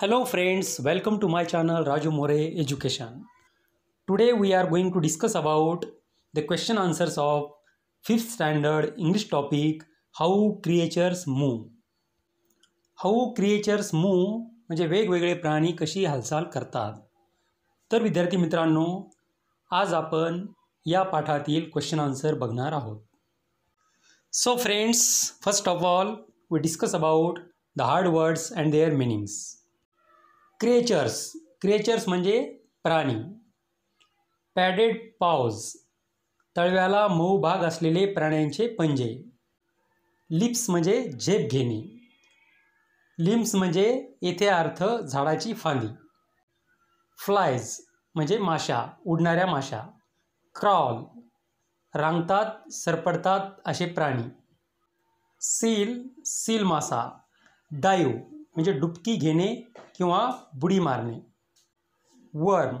Hello friends welcome to my channel Raju More education today we are going to discuss about the question answers of fifth standard English topic how creatures move how creatures move म्हणजे वेगवेगळे प्राणी कशी हालचाल करतात तर विद्यार्थी मित्रांनो आज आपण या पाठातील क्वेश्चन आन्सर बघणार आहोत so friends first of all we discuss about the hard words and their meanings creatures creatures म्हणजे प्राणी पॅडेड पाऊज तळव्याला मऊ भाग असलेले प्राण्यांचे पंजे लिप्स म्हणजे झेप घेणे लिम्स म्हणजे येथे अर्थ झाडाची फांदी फ्लायज म्हणजे माशा उडणाऱ्या माशा क्रॉल रांगतात सरपडतात असे प्राणी सील सील मासा डायू म्हणजे डुबकी घेणे किंवा बुडी मारणे वर्म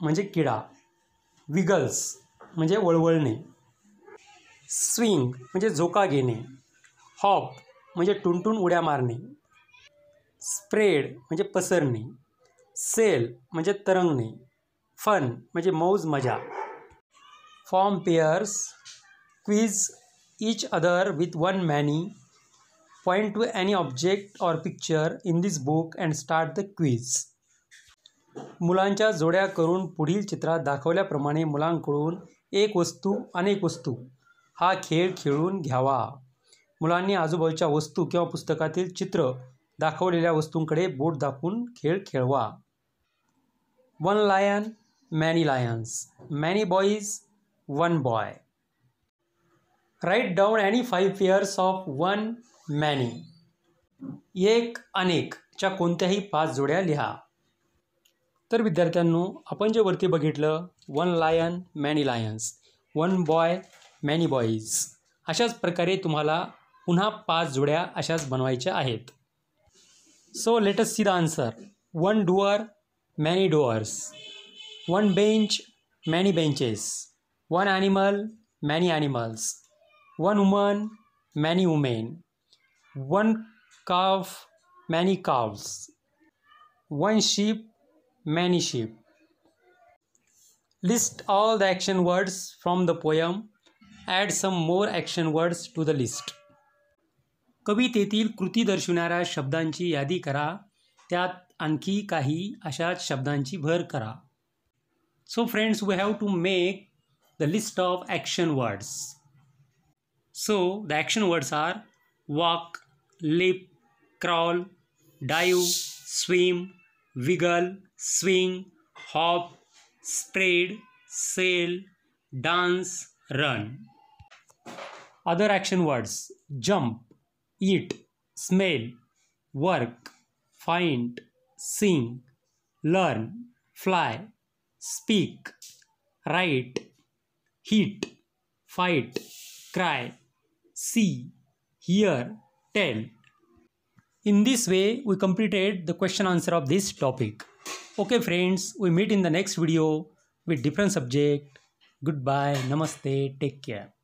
म्हणजे किडा विगल्स म्हणजे वळवळणे स्विंग म्हणजे झोका घेणे हॉप म्हणजे टुनटुन उड्या मारणे स्प्रेड म्हणजे पसरणे सेल म्हणजे तरंगणे फन म्हणजे मौज मजा form pairs quiz each other with one many Point to any object or picture in this book and start the quiz. मुलांच्या जोड्या करून पुढील चित्रात दाखवल्याप्रमाणे मुलांकडून एक वस्तू अनेक वस्तू हा खेळ खेळून घ्यावा मुलांनी आजूबाजूच्या वस्तू किंवा पुस्तकातील चित्र दाखवलेल्या वस्तूंकडे बोट दाखवून खेळ खेळवा one lion many lions many boys one boy write down any five pairs of one many एक अनेकच्या कोणत्याही पाच जोड्या लिहा तर विद्यार्थ्यांनो आपण जे वरती बघितलं one lion many lions one boy many boys अशाच प्रकारे तुम्हाला पुन्हा पाच जोड्या अशाच बनवायच्या आहेत so let's see the answer one door many doors one bench many benches one animal many animals one woman many women one calf many calves one sheep many sheep list all the action words from the poem add some more action words to the list कवितेतील कृती दर्शविणाऱ्या शब्दांची यादी करा त्यात आणखी काही अशा शब्दांची भर करा so friends we have to make the list of action words So the action words are walk, leap, crawl, dive, swim, wiggle, swing, hop, spread, sail, dance, run. Other action words jump, eat, smell, work, find, sing, learn, fly, speak, write, heat, fight, cry, see, hear, tell. In this way, we completed the question answer of this topic. Okay friends, we meet in the next video with different subject. Goodbye, namaste, take care.